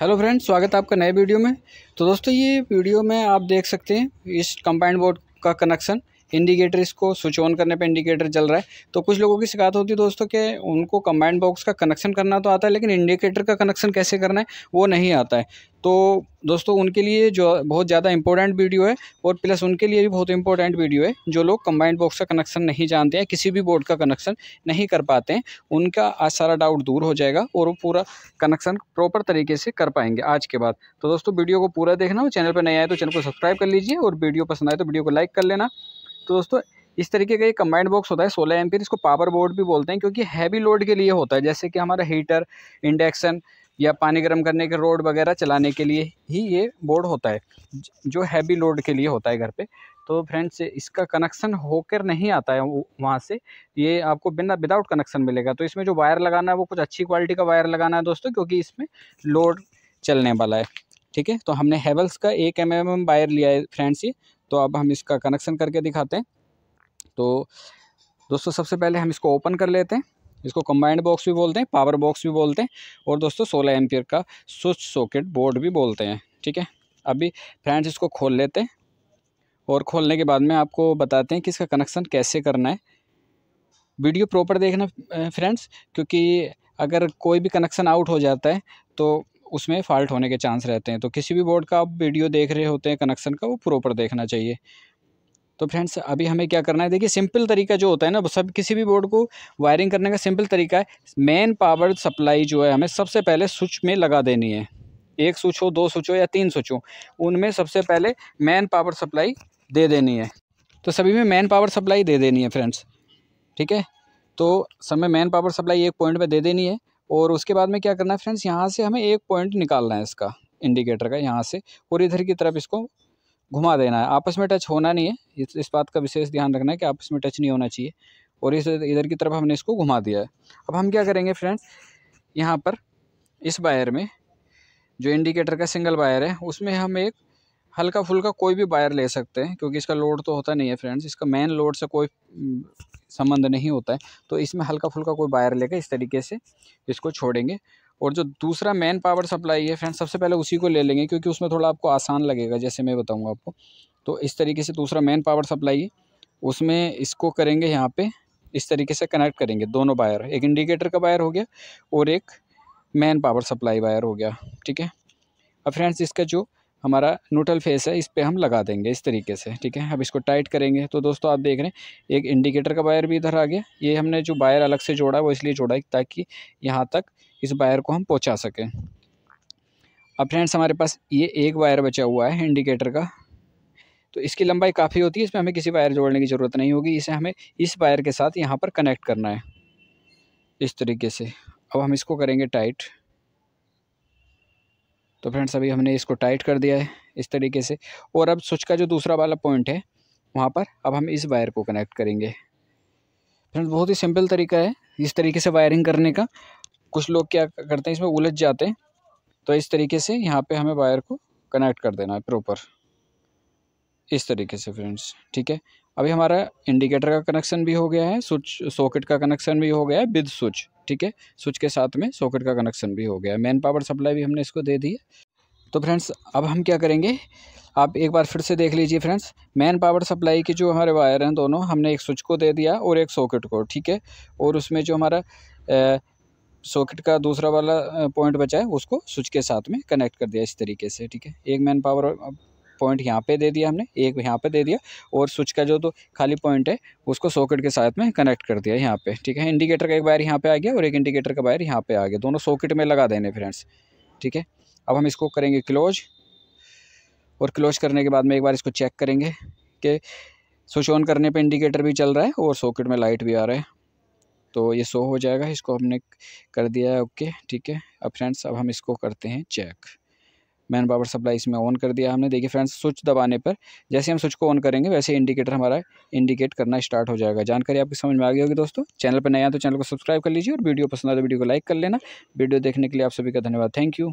hello friends स्वागत है आपका नए वीडियो में तो दोस्तों ये वीडियो में आप देख सकते हैं इस कंबाइंड बोर्ड का कनेक्शन इंडिकेटर इसको स्विच ऑन करने पे इंडिकेटर जल रहा है तो कुछ लोगों की शिकायत होती है दोस्तों कि उनको कम्बाइंड बॉक्स का कनेक्शन करना तो आता है लेकिन इंडिकेटर का कनेक्शन कैसे करना है वो नहीं आता है तो दोस्तों उनके लिए जो बहुत ज़्यादा इंपॉर्टेंट वीडियो है और प्लस उनके लिए भी बहुत इंपॉर्टेंट वीडियो है जो लोग कम्बाइंड बॉक्स का कनेक्शन नहीं जानते हैं किसी भी बोर्ड का कनेक्शन नहीं कर पाते हैं उनका आज सारा डाउट दूर हो जाएगा और वो पूरा कनेक्शन प्रॉपर तरीके से कर पाएंगे आज के बाद तो दोस्तों वीडियो को पूरा देखना हो चैनल पर नहीं आए तो चैनल को सब्सक्राइब कर लीजिए और वीडियो पसंद आए तो वीडियो को लाइक कर लेना तो दोस्तों इस तरीके का एक कंबाइंड बॉक्स होता है सोलह एम इसको पावर बोर्ड भी बोलते हैं क्योंकि हैवी लोड के लिए होता है जैसे कि हमारा हीटर इंडक्शन या पानी गर्म करने के रोड वगैरह चलाने के लिए ही ये बोर्ड होता है जो हैवी लोड के लिए होता है घर पे तो फ्रेंड्स इसका कनेक्शन होकर नहीं आता है वहाँ से ये आपको बिना विदाउट कनेक्शन मिलेगा तो इसमें जो वायर लगाना है वो कुछ अच्छी क्वालिटी का वायर लगाना है दोस्तों क्योंकि इसमें लोड चलने वाला है ठीक है तो हमने हेवल्स का एक एम एम वायर लिया है फ्रेंड्स ये तो अब हम इसका कनेक्शन करके दिखाते हैं तो दोस्तों सबसे पहले हम इसको ओपन कर लेते हैं इसको कंबाइंड बॉक्स भी बोलते हैं पावर बॉक्स भी बोलते हैं और दोस्तों सोलह एम्पियर का स्विच सॉकेट बोर्ड भी बोलते हैं ठीक है अभी फ्रेंड्स इसको खोल लेते हैं और खोलने के बाद में आपको बताते हैं कि इसका कनेक्शन कैसे करना है वीडियो प्रॉपर देखना फ्रेंड्स क्योंकि अगर कोई भी कनेक्शन आउट हो जाता है तो उसमें फॉल्ट होने के चांस रहते हैं तो किसी भी बोर्ड का आप वीडियो देख रहे होते हैं कनेक्शन का वो प्रॉपर देखना चाहिए तो फ्रेंड्स अभी हमें क्या करना है देखिए सिंपल तरीका जो होता है ना सब किसी भी बोर्ड को वायरिंग करने का सिंपल तरीका है मेन पावर सप्लाई जो है हमें सबसे पहले स्विच में लगा देनी है एक स्विच हो दो स्विच हो या तीन स्विच हो उनमें सबसे पहले मैन पावर सप्लाई दे देनी है तो सभी में मैन पावर सप्लाई दे देनी है फ्रेंड्स ठीक है तो सब में मैन पावर सप्लाई एक पॉइंट पर दे देनी है और उसके बाद में क्या करना है फ्रेंड्स यहाँ से हमें एक पॉइंट निकालना है इसका इंडिकेटर का यहाँ से और इधर की तरफ इसको घुमा देना है आपस में टच होना नहीं है इस, इस बात का विशेष ध्यान रखना है कि आपस में टच नहीं होना चाहिए और इस इधर की तरफ हमने इसको घुमा दिया है अब हम क्या करेंगे फ्रेंड्स यहाँ पर इस वायर में जो इंडिकेटर का सिंगल वायर है उसमें हम एक हल्का फुल्का कोई भी वायर ले सकते हैं क्योंकि इसका लोड तो होता नहीं है फ्रेंड्स इसका मेन लोड से कोई संबंध नहीं होता है तो इसमें हल्का फुल्का कोई वायर लेकर इस तरीके से इसको छोड़ेंगे और जो दूसरा मैन पावर सप्लाई है फ्रेंड सबसे पहले उसी को ले लेंगे क्योंकि उसमें थोड़ा आपको आसान लगेगा जैसे मैं बताऊँगा आपको तो इस तरीके से दूसरा मेन पावर सप्लाई है उसमें इसको करेंगे यहाँ पे इस तरीके से कनेक्ट करेंगे दोनों वायर एक इंडिकेटर का वायर हो गया और एक मैन पावर सप्लाई वायर हो गया ठीक है अब फ्रेंड्स इसका जो हमारा नोटल फेस है इस पर हम लगा देंगे इस तरीके से ठीक है अब इसको टाइट करेंगे तो दोस्तों आप देख रहे हैं एक इंडिकेटर का वायर भी इधर आ गया ये हमने जो वायर अलग से जोड़ा है वो इसलिए जोड़ा है ताकि यहाँ तक इस वायर को हम पहुँचा सकें अब फ्रेंड्स हमारे पास ये एक वायर बचा हुआ है इंडिकेटर का तो इसकी लंबाई काफ़ी होती है इसमें हमें किसी वायर जोड़ने की ज़रूरत नहीं होगी इसे हमें इस वायर के साथ यहाँ पर कनेक्ट करना है इस तरीके से अब हम इसको करेंगे टाइट तो फ्रेंड्स अभी हमने इसको टाइट कर दिया है इस तरीके से और अब स्विच का जो दूसरा वाला पॉइंट है वहाँ पर अब हम इस वायर को कनेक्ट करेंगे फ्रेंड्स बहुत ही सिंपल तरीका है इस तरीके से वायरिंग करने का कुछ लोग क्या करते हैं इसमें उलझ जाते हैं तो इस तरीके से यहाँ पे हमें वायर को कनेक्ट कर देना है प्रॉपर इस तरीके से फ्रेंड्स ठीक है अभी हमारा इंडिकेटर का कनेक्शन भी हो गया है स्विच सॉकेट का कनेक्शन भी हो गया है विद स्विच ठीक है स्विच के साथ में सॉकेट का कनेक्शन भी हो गया है मैन पावर सप्लाई भी हमने इसको दे दी है तो फ्रेंड्स अब हम क्या करेंगे आप एक बार फिर से देख लीजिए फ्रेंड्स मैन पावर सप्लाई के जो हमारे वायर हैं दोनों हमने एक स्विच को दे दिया और एक सॉकेट को ठीक है और उसमें जो हमारा सॉकेट का दूसरा वाला पॉइंट बचा है उसको स्विच के साथ में कनेक्ट कर दिया इस तरीके से ठीक है एक मैन पावर पॉइंट यहाँ पे दे दिया हमने एक यहाँ पे दे दिया और स्विच का जो तो खाली पॉइंट है उसको सॉकेट के साथ में कनेक्ट कर दिया यहाँ पे ठीक है इंडिकेटर का एक वायर यहाँ पे आ गया और एक इंडिकेटर का वायर यहाँ पे आ गया दोनों सॉकेट में लगा देने फ्रेंड्स ठीक है अब हम इसको करेंगे क्लोज और क्लोज करने के बाद में एक बार इसको चेक करेंगे कि स्विच ऑन करने पर इंडिकेटर भी चल रहा है और सॉकेट में लाइट भी आ रहा है तो ये शो हो जाएगा इसको हमने कर दिया है ओके ठीक है अब फ्रेंड्स अब हम इसको करते हैं चेक मैन पावर सप्लाई इसमें ऑन कर दिया हमने देखिए फ्रेंड्स स्विच दबाने पर जैसे हम स्विच को ऑन करेंगे वैसे इंडिकेटर हमारा इंडिकेट करना स्टार्ट हो जाएगा जानकारी आपकी समझ में आ गई होगी दोस्तों चैनल पर नया तो चैनल को सब्सक्राइब कर लीजिए और वीडियो पसंद आए तो वीडियो को लाइक कर लेना वीडियो देखने के लिए आप सभी का धन्यवाद थैंक यू